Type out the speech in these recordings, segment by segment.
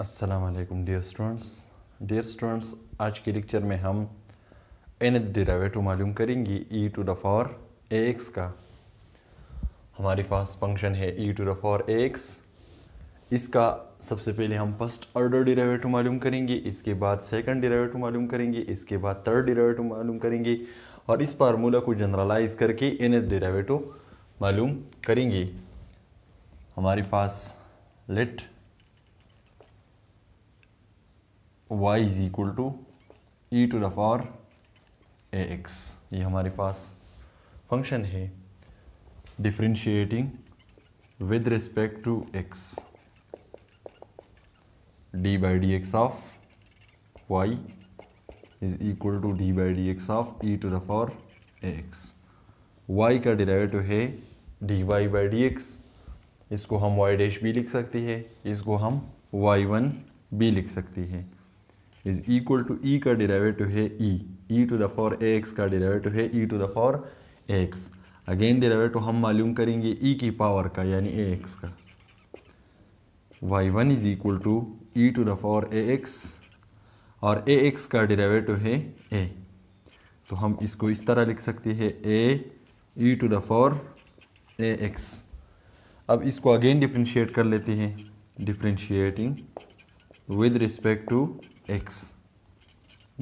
असलकम dear students dear students आज के लेक्चर में हम एन डेरिवेटिव मालूम करेंगे e to the four x का हमारे पास फंक्शन है e to the four x इसका सबसे पहले हम फर्स्ट ऑर्डर डेरिवेटिव मालूम करेंगे इसके बाद सेकंड डिरावेटिव मालूम करेंगे इसके बाद थर्ड डेरिवेटिव मालूम करेंगे और इस फार्मूला को जनरलाइज करके एन डेरिवेटिव मालूम करेंगे हमारे पास let y is equal to e to the power a x ये हमारे पास फंक्शन है differentiating with respect to x d by d x of y is equal to d by d x of e to the power a x y का derivative है d y by d x इसको हम Y dash भी लिख सकती है इसको हम वाई वन भी लिख सकती है इज इक्वल टू ई का डिराइवेटिव है e e to the four a x का डिराइवेटिव है e to the four x again derivative हम मालूम करेंगे ई e की पावर का यानी ए एक्स का y one is equal to e to the four a x और ए एक्स का डिराइवेटिव है ए तो हम इसको इस तरह लिख सकते हैं a e to the four a x अब इसको अगेन डिफ्रेंशिएट कर लेते हैं differentiating with respect to x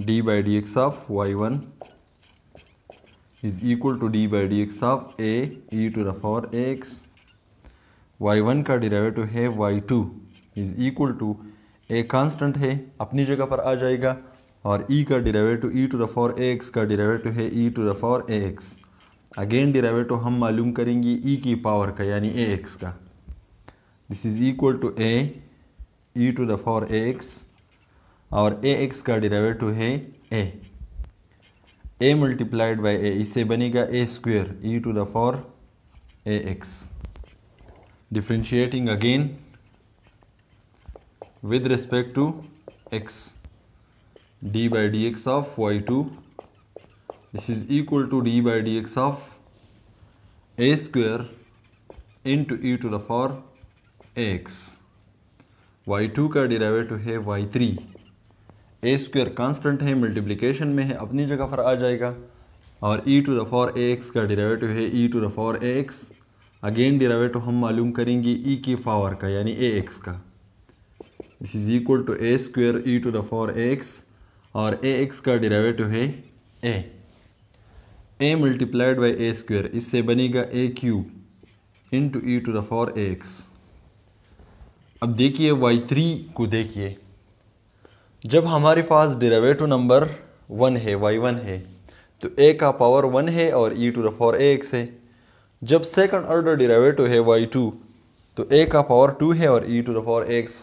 d by d x of y one is equal to d by d x of a e to the x y one का derivative है y two is equal to a constant है अपनी जगह पर आ जाएगा और e e का derivative e to the power x का डिराइवेटिव है e to the power a x again derivative हम मालूम करेंगे ई e की पावर का यानी ए एक्स का this is equal to a e to the power x और ए एक्स का डिरेवेटिव है a a multiplied by a इससे बनेगा a square e to the four a x differentiating again with respect to x d by d x of y two this is equal to d by d x of a square into e to the four a x y two का derivative है y three a square constant है multiplication में है अपनी जगह पर आ जाएगा और e to the four a x का डिरावेटिव है e to the four a x again derivative हम मालूम करेंगे ई e की पावर का यानी ए एक्स का this is equal to a square e to the four a x और ए एक्स का डिरावेटिव है a a multiplied by a square इससे बनेगा a cube into e to the four a x अब देखिए y three को देखिए जब हमारे पास डेरिवेटिव नंबर वन है वाई वन है तो ए का पावर वन है और e to the power a x है जब सेकंड ऑर्डर डेरिवेटिव है वाई टू तो ए का पावर टू है और ई टू दावर एक्स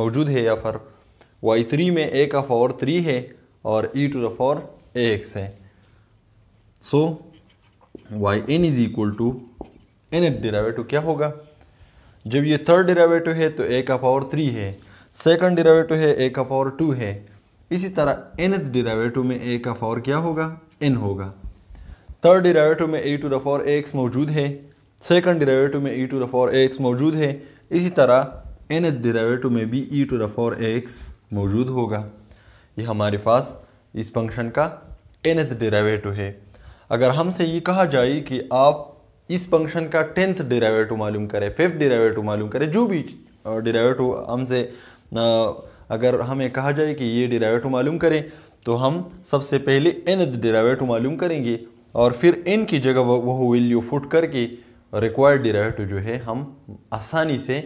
मौजूद है या फिर वाई थ्री में ए का पावर थ्री है और e to the power a x है so y n is equal to n derivative क्या होगा जब ये थर्ड डेरेवेटिव है तो ए का पावर थ्री है सेकंड डिरावेटिव है ए का पावर टू है इसी तरह एन डिरावेटिव में ए का पावर क्या होगा एन होगा थर्ड डिरावेटिव में a to the power x मौजूद है सेकंड डिरावेटिव में e to the power x मौजूद है इसी तरह एन डिरावेटिव में भी e to the power x मौजूद होगा ये हमारे पास इस फंक्शन का एन डिरावेटिव है अगर हमसे ये कहा जाए कि आप इस फंक्शन का टेंथ डिरावेटिव मालूम करें फिफ्थ डिरावेटिव मालूम करें जो भी डिरावेटिव हमसे अगर हमें कहा जाए कि ये डेरावेटिव मालूम करें तो हम सबसे पहले एन डेरावेटिव मालूम करेंगे और फिर एन की जगह वह वैल्यू फुट करके रिक्वायर्ड डेरावेटिव जो है हम आसानी से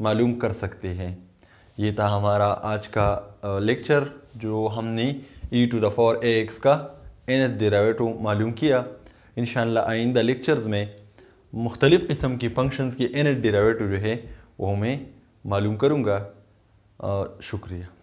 मालूम कर सकते हैं ये था हमारा आज का लेक्चर जो हमने e to the four a x का एन डेरावेटिव मालूम किया इन आइंदा लेक्चर्स में मुख्तलिफ़ किस्म की फंक्शंस की एन डेरावेटिव जो है वो मैं मालूम करूँगा शुक्रिया